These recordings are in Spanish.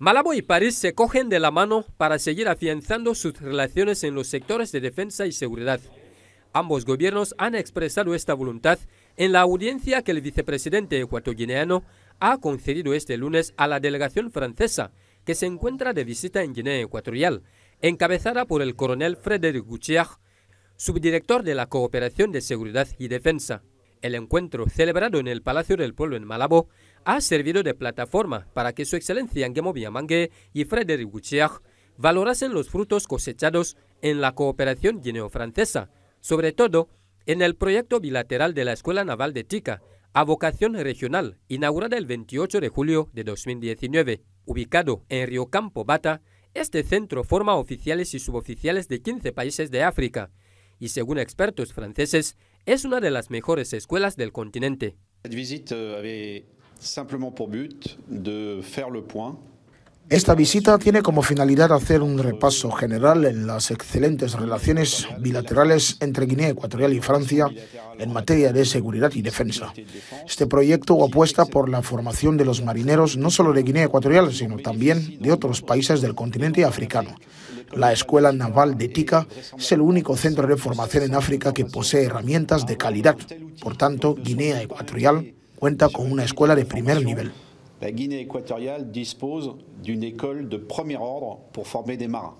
Malabo y París se cogen de la mano para seguir afianzando sus relaciones en los sectores de defensa y seguridad. Ambos gobiernos han expresado esta voluntad en la audiencia que el vicepresidente ecuatoriano ha concedido este lunes a la delegación francesa que se encuentra de visita en Guinea Ecuatorial, encabezada por el coronel Frédéric Gutiérrez, subdirector de la Cooperación de Seguridad y Defensa. El encuentro, celebrado en el Palacio del Pueblo en Malabo, ha servido de plataforma para que su excelencia Angemo Biamangue y Frédéric Gutiérrez valorasen los frutos cosechados en la cooperación guineo-francesa, sobre todo en el proyecto bilateral de la Escuela Naval de Tica, a vocación regional, inaugurada el 28 de julio de 2019. Ubicado en Río Campo Bata, este centro forma oficiales y suboficiales de 15 países de África y, según expertos franceses, es una de las mejores escuelas del continente. Esta visita tiene como finalidad hacer un repaso general en las excelentes relaciones bilaterales entre Guinea Ecuatorial y Francia en materia de seguridad y defensa. Este proyecto apuesta por la formación de los marineros no solo de Guinea Ecuatorial, sino también de otros países del continente africano. La Escuela Naval de Tica es el único centro de formación en África que posee herramientas de calidad. Por tanto, Guinea Ecuatorial cuenta con una escuela de primer nivel. La Guinea ecuatorial dispone de una escuela de primer orden para formar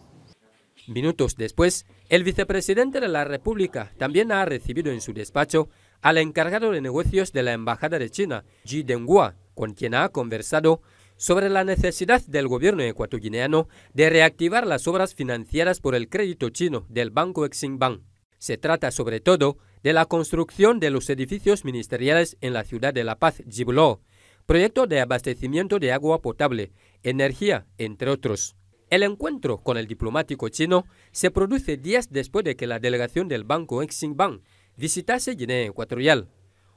Minutos después, el vicepresidente de la República también ha recibido en su despacho al encargado de negocios de la Embajada de China, Ji Denghua, con quien ha conversado sobre la necesidad del gobierno ecuatoriano de reactivar las obras financiadas por el crédito chino del Banco Eximbank. Se trata sobre todo de la construcción de los edificios ministeriales en la ciudad de La Paz, Gibuló, proyecto de abastecimiento de agua potable, energía, entre otros. El encuentro con el diplomático chino se produce días después de que la delegación del Banco bank visitase Guinea Ecuatorial,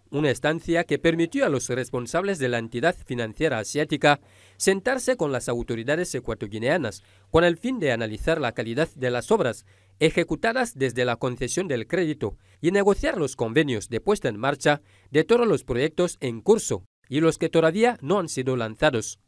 una estancia que permitió a los responsables de la entidad financiera asiática sentarse con las autoridades ecuatoguineanas con el fin de analizar la calidad de las obras ejecutadas desde la concesión del crédito y negociar los convenios de puesta en marcha de todos los proyectos en curso y los que todavía no han sido lanzados.